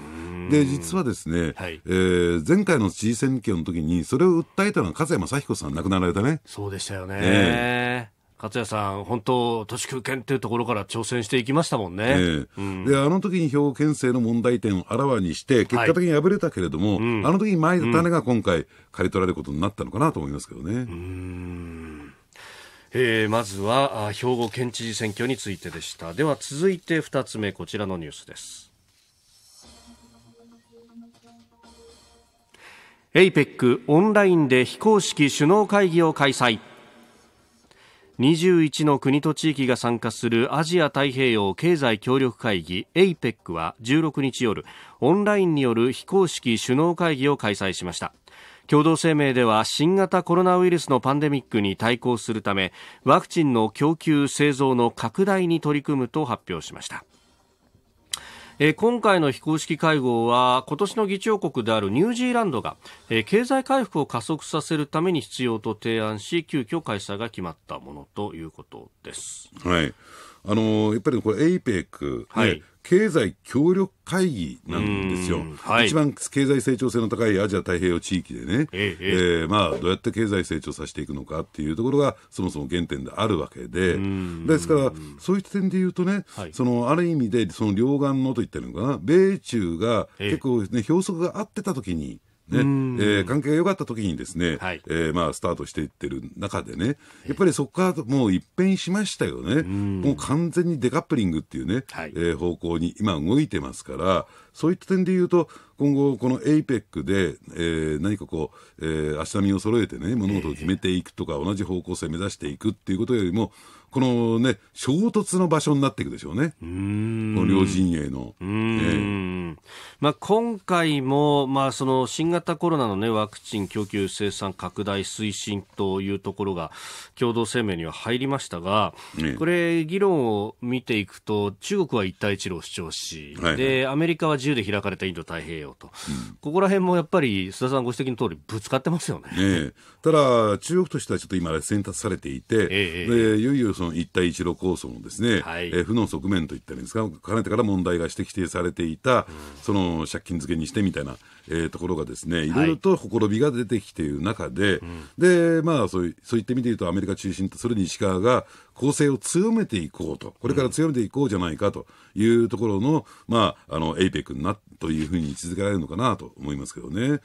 で、実はですね、はい、えー、前回の知事選挙の時に、それを訴えたのは、加瀬正彦さん亡くなられたね。そうでしたよね。ね勝谷さん、本当、都市空権というところから挑戦していきましたもんね、えーうん、であの時に兵庫県政の問題点をあらわにして、結果的に敗れたけれども、はいうん、あの時に巻い種が今回、刈り取られることになったのかなと思いますけどね。うんえー、まずはあ、兵庫県知事選挙についてでしたでは続いて2つ目こちらのニュースですエイペックオンラインで非公式首脳会議を開催21の国と地域が参加するアジア太平洋経済協力会議 APEC は16日夜オンラインによる非公式首脳会議を開催しました共同声明では新型コロナウイルスのパンデミックに対抗するためワクチンの供給製造の拡大に取り組むと発表しましたえー、今回の非公式会合は今年の議長国であるニュージーランドが、えー、経済回復を加速させるために必要と提案し急遽開催が決まったものということです。はいあのやっぱりこれ APEC、ね、はい経済協力会議なんですよ、はい、一番経済成長性の高いアジア太平洋地域でね、えええー、まあ、どうやって経済成長させていくのかっていうところが、そもそも原点であるわけで、ですから、そういった点で言うとね、はい、そのある意味で、その両岸のと言ってるのかな、米中が結構ね、ね、ええ、が合ってたときに、ね、えー、関係が良かった時にですね、はい、えー、まあ、スタートしていってる中でね、やっぱりそこからもう一変しましたよね。もう完全にデカップリングっていうね、はい、えー、方向に今動いてますから、そういった点で言うと、今後、この APEC で、えー、何かこう、えー、足並みを揃えてね、物事を決めていくとか、同じ方向性を目指していくっていうことよりも、このね、衝突の場所になっていくでしょうね。うこの両陣営の。まあ、今回も、まあ、その新型コロナの、ね、ワクチン供給生産拡大推進というところが共同声明には入りましたが、ね、これ、議論を見ていくと、中国は一帯一路を主張し、はいはい、でアメリカは自由で開かれたインド太平洋と、うん、ここら辺もやっぱり、須田さんご指摘の通り、ぶつかってますよね。ねただ、中国としてはちょっと今、選択されていて、ええでいよいよその一帯一路構想のですね、はい、えー、負の側面といったらいいんですか、かねてから問題が指摘定されていた、その借金付けにしてみたいな、えー、ところがですね、いろいろとほころびが出てきている中で、はい、で、まあそう、そう言ってみていると、アメリカ中心とする西側が、構成を強めていこうと、これから強めていこうじゃないかというところの、まあ、あの、APEC にな、というふうに位置づけられるのかなと思いますけどね。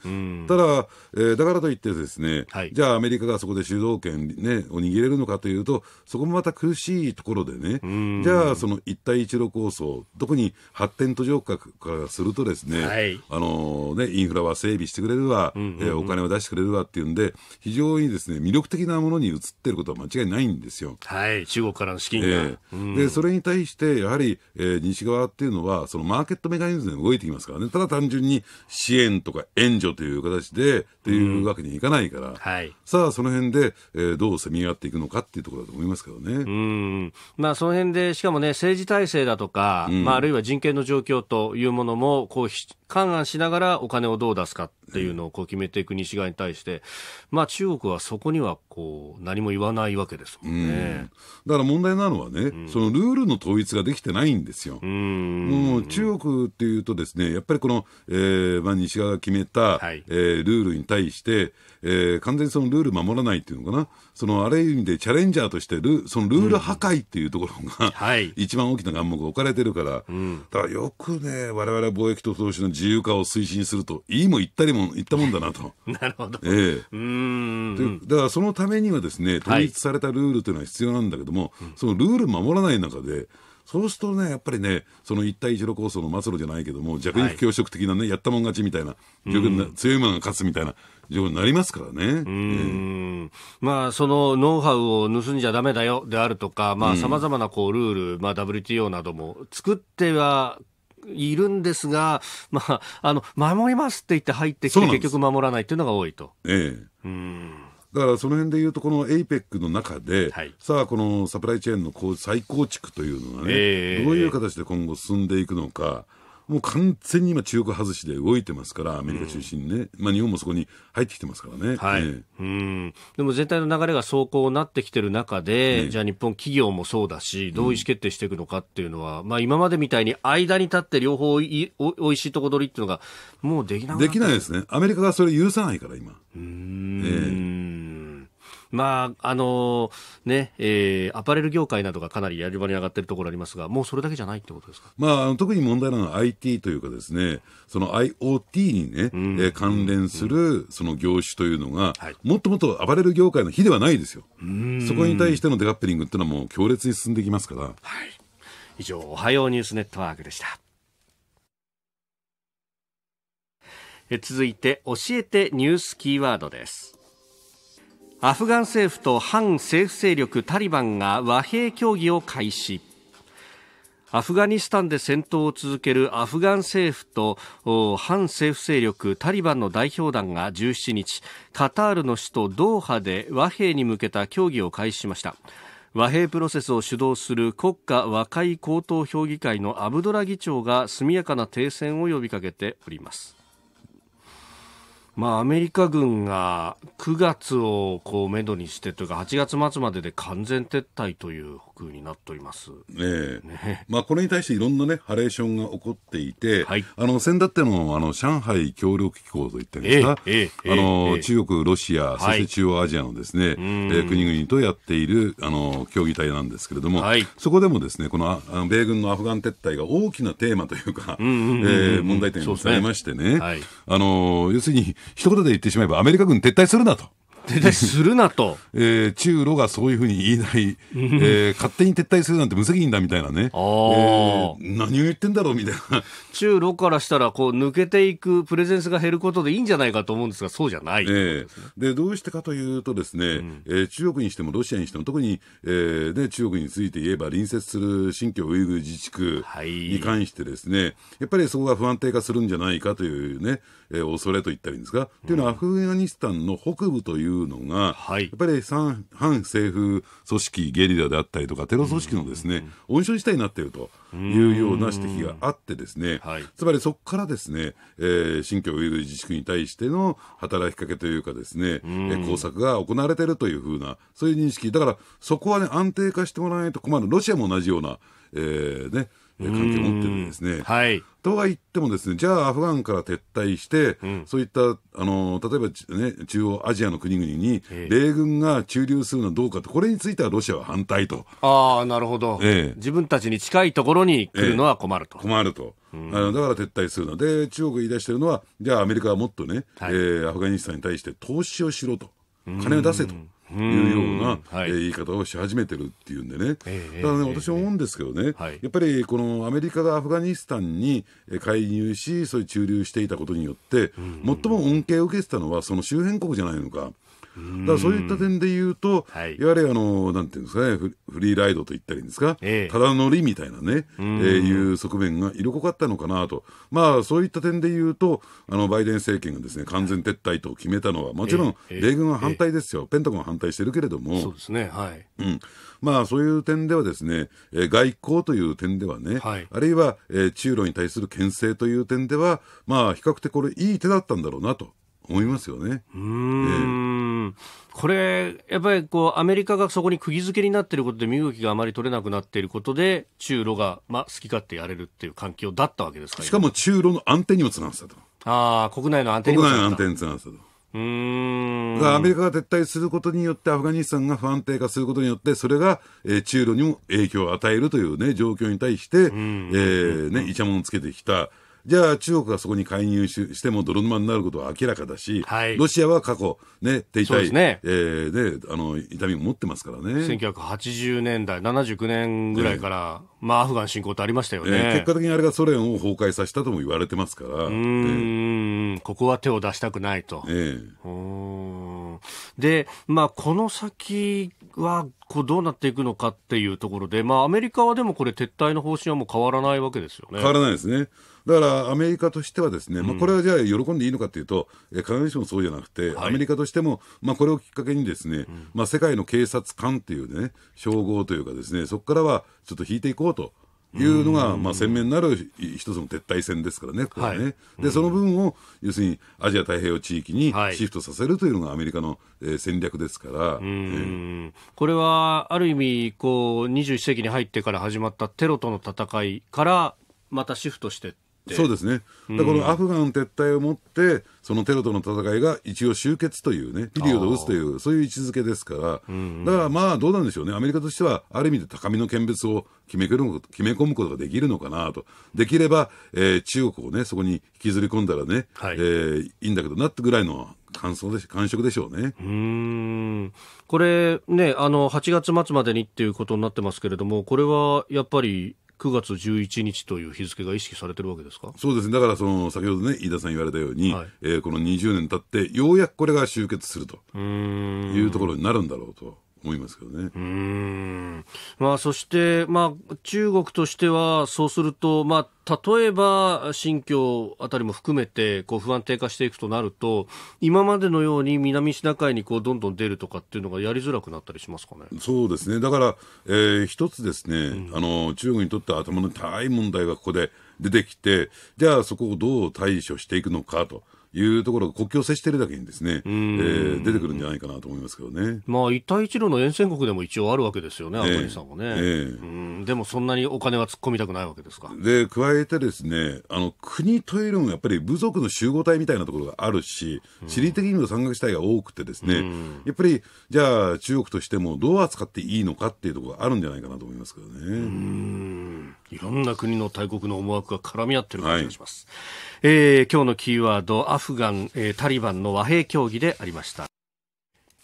ただ、えー、だからといってですね、はい、じゃあアメリカがそこで主導権、ね、を握れるのかというと、そこもまた苦しいところでね、じゃあその一帯一路構想、特に発展途上国からするとですね、はい、あのね、インフラは整備してくれるわ、えー、お金を出してくれるわっていうんで、非常にですね、魅力的なものに移ってることは間違いないんですよ。はい、中国からの資金が、えーうん、でそれに対して、やはり、えー、西側っていうのは、そのマーケットメカニズムで動いてきますからね、ただ単純に支援とか援助という形でっていうわけにいかないから、うん、はい、さあ、その辺で、えー、どう攻め合っていくのかっていうところだと思いますけどね。うんまあ、その辺でしかもね、政治体制だとか、うん、まあ、あるいは人権の状況というものも、こう、勘案しながらお金をどう出すかっていうのをこう決めていく西側に対して、まあ、中国はそこにはこう何も言わないわけですもんね。うんだから問題なのはね、うん、そのルールの統一ができてないんですよ。うんう中国っていうとですね、やっぱりこの、えーまあ、西側が決めた、はい、えー、ルールに対して、えー、完全にそのルール守らないっていうのかな、そのある意味でチャレンジャーとしてる、そのルール破壊っていうところが、うんはい、一番大きな眼目置かれてるから、うん、だからよくね、われわれ貿易と投資の自由化を推進すると、いいも言ったりも言ったもんだなと。なるほど。ええうんだからそのためにはですね、統一されたルールというのは必要なんだけども、はい、そのルール守らない中で、そうするとね、やっぱりね、その一帯一路構想の末路じゃないけども、弱肉強食的なね、はい、やったもん勝ちみたいな、強いものが勝つみたいな、状になりますからね。うん、まあ、そのノウハウを盗んじゃだめだよであるとか、さまざ、あ、まなこうルール、まあ、WTO なども作ってはいるんですが、まあ、あの守りますって言って入ってきて、結局守らないっていうのが多いと。ええうんだからその辺でいうと、この APEC の中で、はい、さあ、このサプライチェーンの再構築というのがね、えー、どういう形で今後進んでいくのか。もう完全に今中国外しで動いてますから、アメリカ中心にね。まあ日本もそこに入ってきてますからね。はい。うん。でも全体の流れが走行うなってきてる中で、ね、じゃあ日本企業もそうだし、どう意思決定していくのかっていうのは、うん、まあ今までみたいに間に立って両方いおおいしいとこ取りっていうのが、もうできない。できないですね。アメリカがそれ許さないから、今。うん。えーまあ、あのー、ね、えー、アパレル業界などがかなりやり場に上がっているところありますが、もうそれだけじゃないってことですか。まあ、特に問題なのは IT というかですね、その IoT にね、うん、えー、関連するその業種というのが、はい、もっともっとアパレル業界の日ではないですよ。そこに対してのデカップリングっていうのはもう強烈に進んできますから。はい。以上、おはようニュースネットワークでした。え続いて、教えてニュースキーワードです。アフガン政府と反政府勢力タリバンが和平協議を開始アフガニスタンで戦闘を続けるアフガン政府と反政府勢力タリバンの代表団が17日カタールの首都ドーハで和平に向けた協議を開始しました和平プロセスを主導する国家和解高等評議会のアブドラ議長が速やかな停戦を呼びかけておりますまあ、アメリカ軍が9月をこうめどにしてというか8月末までで完全撤退という告になっております、ええ、ね、まあ、これに対していろんな、ね、ハレーションが起こっていて、はい、あの先だってのあの上海協力機構といったんですか、ええ、あの中国、ロシア、そして中央アジアのですね、はい、えー、国々とやっているあの協議体なんですけれども、はい、そこでもですねこのあ米軍のアフガン撤退が大きなテーマというか、問題点がございましてね、ねはい、あの要するに一言で言ってしまえば、アメリカ軍撤退するなと。撤でするなと、えー、中ロがそういうふうに言えない、えー、勝手に撤退するなんて無責任だみたいなね、あえー、何を言ってんだろうみたいな 中ロからしたらこう抜けていくプレゼンスが減ることでいいんじゃないかと思うんですがそうじゃない、えー、でどうしてかというとですね、うん、えー、中国にしてもロシアにしても特に、えー、で中国について言えば隣接する新疆ウイグル自治区に関してですね、はい、やっぱりそこが不安定化するんじゃないかというねえー、恐れと言ったらいいんですか、うん、いうのはアフガニスタンの北部というのが、はい、やっぱり反政府組織ゲリラであったりとかテロ組織のですね、温床自体になっているというような指摘があってですね、はい、つまりそこからですね、えー、新疆ウイグル自治区に対しての働きかけというかですね、えー、工作が行われているというふうなそういう認識だからそこはね安定化してもらわないと困るロシアも同じような、えーね、関係を持ってるんですね。はい、とは言ってもですね、じゃあアフガンから撤退して、うん、そういった、あの、例えば、ね、中央アジアの国々に、米軍が駐留するのはどうかと、これについてはロシアは反対と。ああ、なるほど、え自分たちに近いところに来るのは困ると。え、困ると。うん、だから撤退するので、中国が言い出してるのは、じゃあアメリカはもっとね、はい、えー、アフガニスタンに対して投資をしろと、金を出せと。うんいうような、はい、え言い方をし始めてるっていうんでね、えー、ただね、えー、私は思うんですけどね、はい、やっぱりこのアメリカがアフガニスタンに介入し、そういう駐留していたことによって、最も恩恵を受けてたのは、その周辺国じゃないのか。だからそういった点で言うと、はい、いわゆるあの、なんていうんですかね、フリーライドと言ったりですか、ええ、ただ乗りみたいなね、えー、いう側面が色濃かったのかなと、まあそういった点で言うと、あのバイデン政権がですね完全撤退と決めたのは、もちろん米軍は反対ですよ、ペンタゴンは反対してるけれども、そうですね、はい。うんまあ、そういう点ではですね、えー、外交という点ではね、はい、あるいは、えー、中ロに対する牽制という点では、まあ、比較的これ、いい手だったんだろうなと。思いますよね。ん、これ、やっぱりこうアメリカがそこに釘付けになっていることで身動きがあまり取れなくなっていることで、中ロが、まあ、好き勝手やれるっていう環境だったわけですかしかも中ロの安定にもつながってたと。ああ、国内の安定にもつながった。国内の安定につながったと。うんアメリカが撤退することによってアフガニスタンが不安定化することによってそれが、えー、中ロにも影響を与えるという、ね、状況に対して、えーね、イチャモンつけてきたじゃあ中国がそこに介入しても泥沼になることは明らかだし、はい、ロシアは過去、ね、停滞、ねえー、であの痛みを持ってますからね1980年代、79年ぐらいから、ね、まあ、アフガン侵攻ってありましたよね、結果的にあれがソ連を崩壊させたとも言われてますから、えー、ここは手を出したくないと。えで、まあ、この先はこうどうなっていくのかっていうところで、まあ、アメリカはでもこれ、撤退の方針はもう変わらないわけですよね。変わらないですね。だからアメリカとしては、ですね、まあ、これはじゃあ、喜んでいいのかというと、え必ずしもそうじゃなくて、はい、アメリカとしても、まあ、これをきっかけに、ですね、うん、まあ、世界の警察官というね、称号というか、ですねそこからはちょっと引いていこうと。いうのが、まあ、鮮明になる一つの撤退戦ですからね、こね、はい、でその分を要するにアジア太平洋地域にシフトさせるというのがアメリカの、えー、戦略ですから、えー、これはある意味こう、21世紀に入ってから始まったテロとの戦いからまたシフトしてそうですね、だからアフガン撤退をもって、そのテロとの戦いが一応終結というね、ピリオドを打つという、そういう位置づけですから、だからまあ、どうなんでしょうね、アメリカとしては、ある意味で高みの見物を決め決め込むことができるのかなと、できれば、えー、中国をね、そこに引きずり込んだらね、はい、えー、いいんだけどなってぐらいの感想で感触でしょうねうんこれね、あの8月末までにっていうことになってますけれども、これはやっぱり9月11日という日付が意識されてるわけですかそうですね、だからその先ほどね、飯田さん言われたように、はい、えー、この20年経って、ようやくこれが終結するというところになるんだろうと。思いますけどね。うんまあ、そして、まあ、中国としては、そうすると、まあ、例えば、新疆あたりも含めて、こう、不安定化していくとなると、今までのように南シナ海に、こう、どんどん出るとかっていうのがやりづらくなったりしますかね。そうですね。だから、えー、一つですね、うん、あの、中国にとって頭の高い問題がここで出てきて、じゃあそこをどう対処していくのかと。いうところが国境を接しているだけにですね、えー、出てくるんじゃないかなと思いますけどね。まあ、一帯一路の沿線国でも一応あるわけですよね、アフガニスタンもね、えー、うんでもそんなにお金は突っ込みたくないわけですか。で、加えてですね、あの国というのもやっぱり部族の集合体みたいなところがあるし、地理的にも山岳地帯が多くてですね、やっぱり、じゃあ中国としてもどう扱っていいのかっていうところがあるんじゃないかなと思いますけどね。いろんな国の大国の思惑が絡み合ってる感じがします、はい、えー、今日のキーワードアフガン、えー、タリバンの和平協議でありました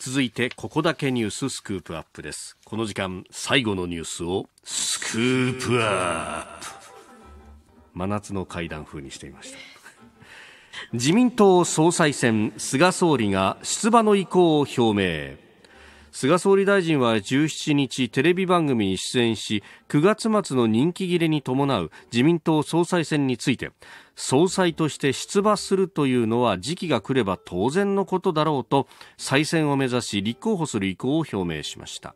続いてここだけニューススクープアップですこの時間最後のニュースをスクープアップ真夏の会談風にしていました自民党総裁選菅総理が出馬の意向を表明菅総理大臣は17日テレビ番組に出演し9月末の任期切れに伴う自民党総裁選について総裁として出馬するというのは時期が来れば当然のことだろうと再選を目指し立候補する意向を表明しました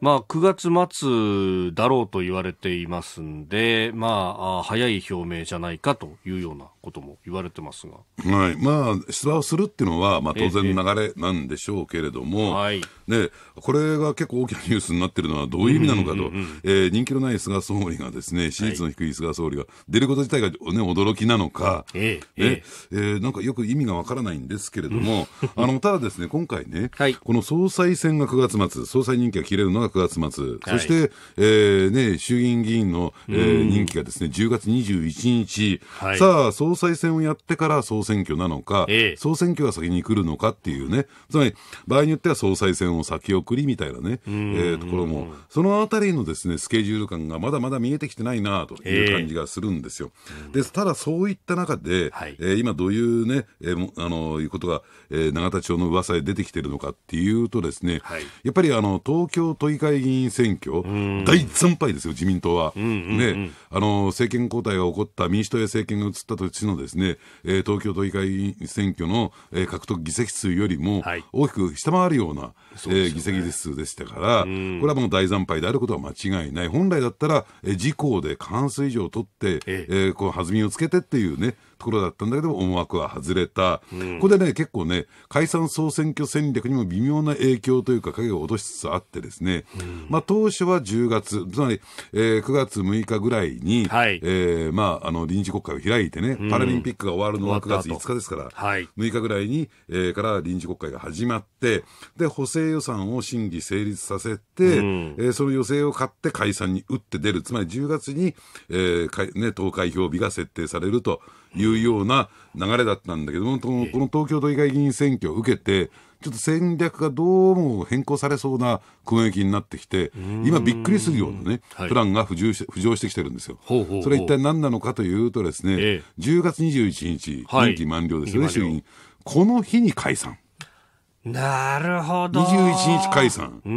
まあ、9月末だろうと言われていますんで、まあ、早い表明じゃないかというようなことも言われてますが、はいまあ、出馬をするっていうのは、まあ、当然流れなんでしょうけれども、はい、でこれが結構大きなニュースになってるのはどういう意味なのかと、え人気のない菅総理がですね支持率の低い菅総理が出ること自体が、ね、驚きなのか、ええええー、なんかよく意味がわからないんですけれども、あのただですね今回ね、はい、この総裁選が9月末総裁任期が切れるのがが9月末、そして、はい、えー、ね、衆議院議員の、えー、任期がですね10月21日、はい、さあ、総裁選をやってから総選挙なのか、えー、総選挙が先に来るのかっていうね、つまり場合によっては総裁選を先送りみたいなね、えー、ところも、そのあたりのですねスケジュール感がまだまだ見えてきてないなという感じがするんですよ。えー、ですただ、そういった中で、はい、えー、今、どういうね、えー、あのいうことが、えー、永田町の噂で出てきてるのかっていうとですね、はい、やっぱりあの東京都会議員選挙、大惨敗ですよ、自民党は。ね、あの、政権交代が起こった民主党や政権が移った土地のですね、えー、東京都議会議員選挙の、えー、獲得議席数よりも、大きく下回るような、えー、議席数でしたから、これはもう大惨敗であることは間違いない。本来だったら、えー、自公で過半数以上取って、ええー、こう弾みをつけてっていうね、ところだったんだけど、思惑は外れた、うん、ここでね、結構ね、解散・総選挙戦略にも微妙な影響というか、影を落としつつあってですね、うん、まあ、当初は10月、つまり、えー、9月6日ぐらいに、はい、えー、まあ、あの臨時国会を開いてね、パラリンピックが終わるのは9月5日ですから、はい、6日ぐらいに、えー、から臨時国会が始まって、で、補正予算を審議成立させて、うん、えー、その予定を買って解散に打って出る、つまり10月に、えーね、投開票日が設定されると。いうような流れだったんだけども、この東京都議会議員選挙を受けて、ちょっと戦略がどうも変更されそうな攻撃になってきて、今、びっくりするようなね、プランが浮上して浮上してきてるんですよ。ほうほうほうそれ一体何なのかというとですね、ええ、10月21日、任期満了ですよね、衆議院。この日に解散。なるほど。21日解散。こ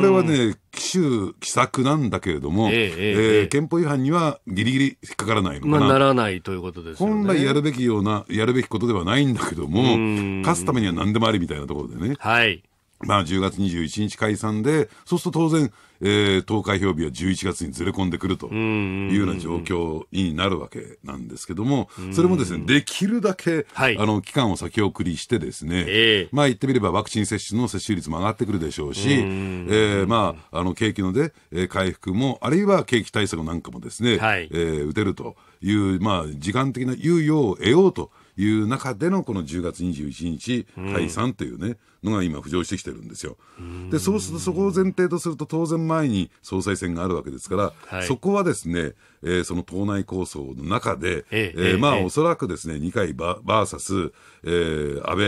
れはね、奇襲、奇策なんだけれども、えー、えー、憲法違反にはギリギリ引っかからないのかな。まあ、ならないということです、ね、本来やるべきような、やるべきことではないんだけども、勝つためには何でもありみたいなところでね。はい。まあ10月21日解散で、そうすると当然、えー、投開票日は11月にずれ込んでくるというような状況になるわけなんですけども、それもですね、できるだけ、はい、あの、期間を先送りしてですね、えー、まあ言ってみればワクチン接種の接種率も上がってくるでしょうし、えー、まあ、あの、景気ので、えー、回復も、あるいは景気対策なんかもですね、はい、えー、打てるという、まあ、時間的な猶予を得ようという中でのこの10月21日解散というね、うのが今浮上してきてるんですよ。で、そうするとそこを前提とすると当然前に総裁選があるわけですから、はい、そこはですね、えー、その党内構想の中で、えええー、まあおそらくですね、二階ババーサス、えー、安倍、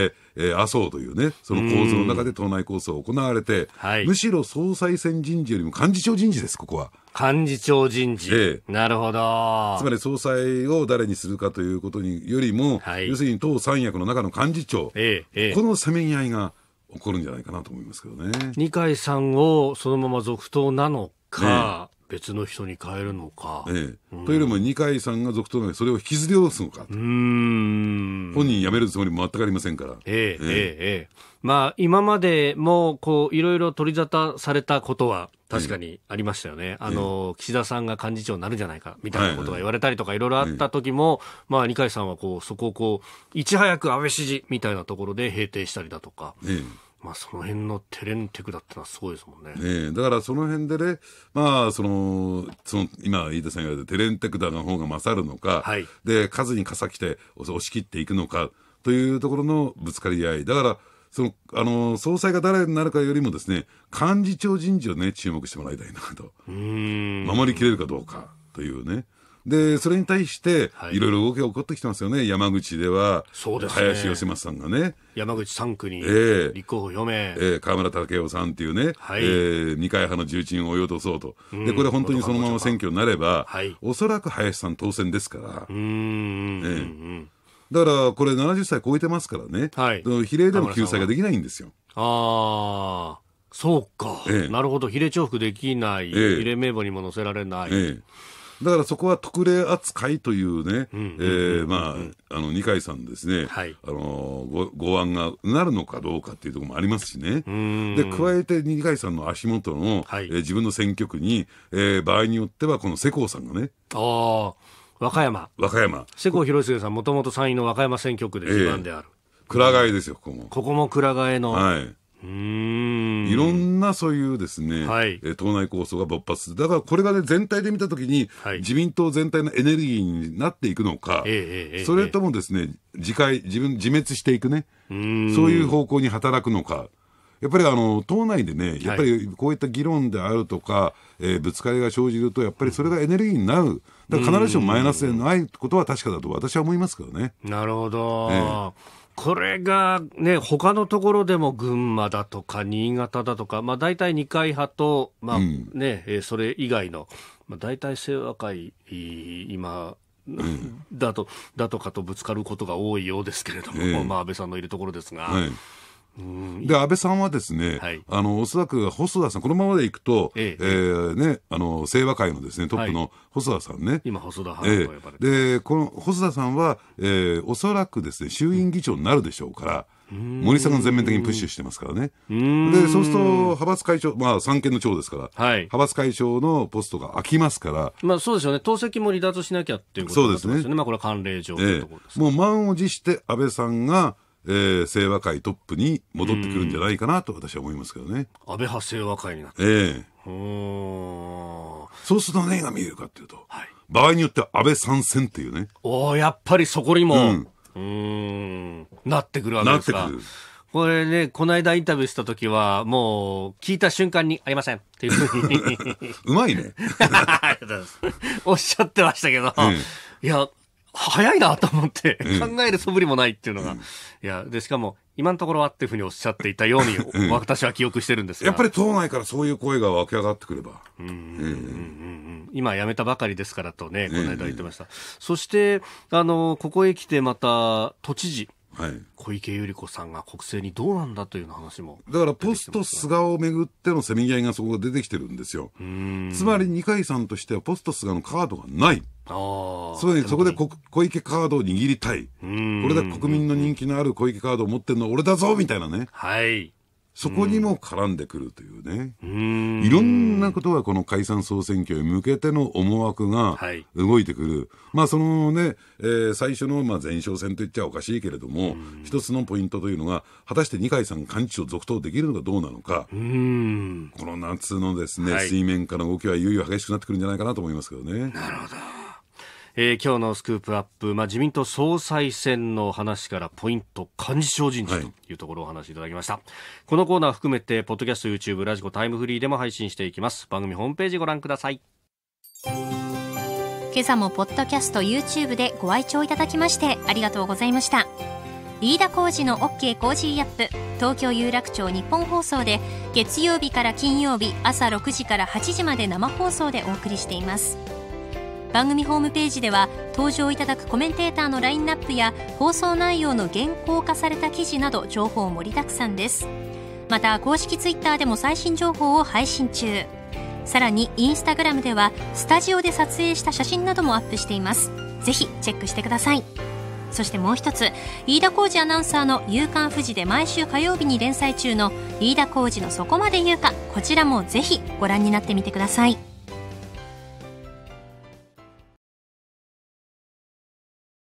えー、麻生というね、その構造の中で党内構想が行われて、はい、むしろ総裁選人事よりも幹事長人事です、ここは。幹事長人事、ええ、なるほど。つまり総裁を誰にするかということによりも、はい、要するに党三役の中の幹事長、え、このせめぎ合いが。起こるんじゃないかなと思いますけどね。二階さんをそのまま続投なのか、ね、別の人に変えるのか。ええうん、というよりも二階さんが続投なのそれを引きずり下ろすのかうん本人辞めるつもりも全くありませんから。ええええええ、まあ、今までもこういろいろ取り沙汰されたことは確かにありましたよね、あの、岸田さんが幹事長になるんじゃないかみたいなことが言われたりとか、いろいろあった時も、まあ、二階さんはこうそこをこういち早く安倍支持みたいなところで平定したりだとか。はいまあ、その辺のテレンテクだってのはすごいですもんね。ねだからその辺でね、まあ、その、その、今、飯田さんが言われたテレンテクだの方が勝るのか、はい、で、数に傘来て押し切っていくのか、というところのぶつかり合い。だから、その、あの、総裁が誰になるかよりもですね、幹事長人事をね、注目してもらいたいなと。守りきれるかどうかというね。で、それに対して、いろいろ動きが起こってきてますよね。山口では、そうです、ね、林芳正さんがね。山口3区に、立候補4名。ええー、河村武雄さんっていうね、はい、えー、二階派の重鎮を追い落とそうと、うん。で、これ本当にそのまま選挙になれば、はい、おそらく林さん当選ですから。うん。ええだからこれ70歳超えてますからね、はい、比例でも救済ができないんですよ。ああ、そうか、ええ、なるほど、比例重複できない、え、比例名簿にも載せられない。だからそこは特例扱いというね、二階さんですね、はい、あのごご案がなるのかどうかっていうところもありますしね、で加えて二階さんの足元の、はい、えー、自分の選挙区に、えー、場合によっては、この世耕さんがね。あ和歌山。和歌山。世耕弘成さん、もともと参院の和歌山選挙区で地盤である。えー、替えですよ、ここも。ここも蔵替えの。はい。いろんなそういうですね、はい、党内構想が勃発する。だからこれがね、全体で見たときに、はい、自民党全体のエネルギーになっていくのか、えー、それともですね、自戒、自分、自滅していくね、そういう方向に働くのか。やっぱりあの党内でね、やっぱりこういった議論であるとか、はい、えー、ぶつかりが生じると、やっぱりそれがエネルギーになる、だから必ずしもマイナスでないことは確かだと私は思いますからね。なるほど、えーこれがね、他のところでも群馬だとか新潟だとか、まあ大体二階派と、まあね、うん、それ以外の、まあ大体清和会、今、だと、だとかとぶつかることが多いようですけれども、えー、まあ安倍さんのいるところですが。で、安倍さんはですね、はい、あの、おそらく細田さん、このままでいくと、えええー、ね、あの、清和会のですね、トップの細田さんね。はい、今、細田派、えー、で、この細田さんは、えー、おそらくですね、衆院議長になるでしょうから、うん、森さんが全面的にプッシュしてますからね。で、そうすると、派閥会長、まあ、三権の長ですから、はい、派閥会長のポストが空きますから。まあ、そうですよね。党籍も離脱しなきゃっていうことですよね。そうですね。まあ、これは慣例上というところです、ね、もう満を持して安倍さんが、えー、清和会トップに戻ってくるんじゃないかなと私は思いますけどね。安倍派清和会になって。ええー。そうすると何が見えるかっていうと、はい、場合によっては安倍参戦っていうね。おおやっぱりそこにも、うん、ん、なってくるわけですか。なってくる。これね、この間インタビューした時は、もう、聞いた瞬間にありません。っていうふうに。うまいね。おっしゃってましたけど、うん、いや、早いなと思って、考える素振りもないっていうのが、うん、いや、で、しかも、今のところはっていうふうにおっしゃっていたように、うん、私は記憶してるんですが。やっぱり党内からそういう声が湧き上がってくれば。今辞めたばかりですからとね、この間言ってました。そして、あの、ここへ来てまた、都知事。はい、小池百合子さんが国政にどうなんだという話も、だからポスト菅をめぐってのせめぎ合いがそこが出てきてるんですよつまり二階さんとしてはポスト菅のカードがないあまりそこで小池カードを握りたいこれで国民の人気のある小池カードを持ってるのは俺だぞみたいなねはいそこにも絡んでくるというね、うん、いろんなことがこの解散・総選挙へ向けての思惑が動いてくる、はい、まあそのね、えー、最初のまあ前哨戦と言っちゃおかしいけれども、一つのポイントというのが、果たして二階さん幹事長続投できるのかどうなのか、この夏のですね、はい、水面下の動きはいよいよ激しくなってくるんじゃないかなと思いますけどね。なるほどえー、今日のスクープアップ、まあ、自民党総裁選の話からポイント幹事長人事というところをお話いただきました、はい、このコーナー含めてポッドキャスト YouTube ラジコタイムフリーでも配信していきます番組ホームページご覧ください今朝もポッドキャスト YouTube でご愛聴いただきましてありがとうございました飯田浩二の OK コージーアップ東京有楽町日本放送で月曜日から金曜日朝6時から8時まで生放送でお送りしています番組ホームページでは登場いただくコメンテーターのラインナップや放送内容の原稿化された記事など情報盛りだくさんですまた公式 twitter でも最新情報を配信中さらにインスタグラムではスタジオで撮影した写真などもアップしていますぜひチェックしてくださいそしてもう一つ飯田浩二アナウンサーの「夕刊富士」で毎週火曜日に連載中の「飯田浩二のそこまで言うか」こちらもぜひご覧になってみてください。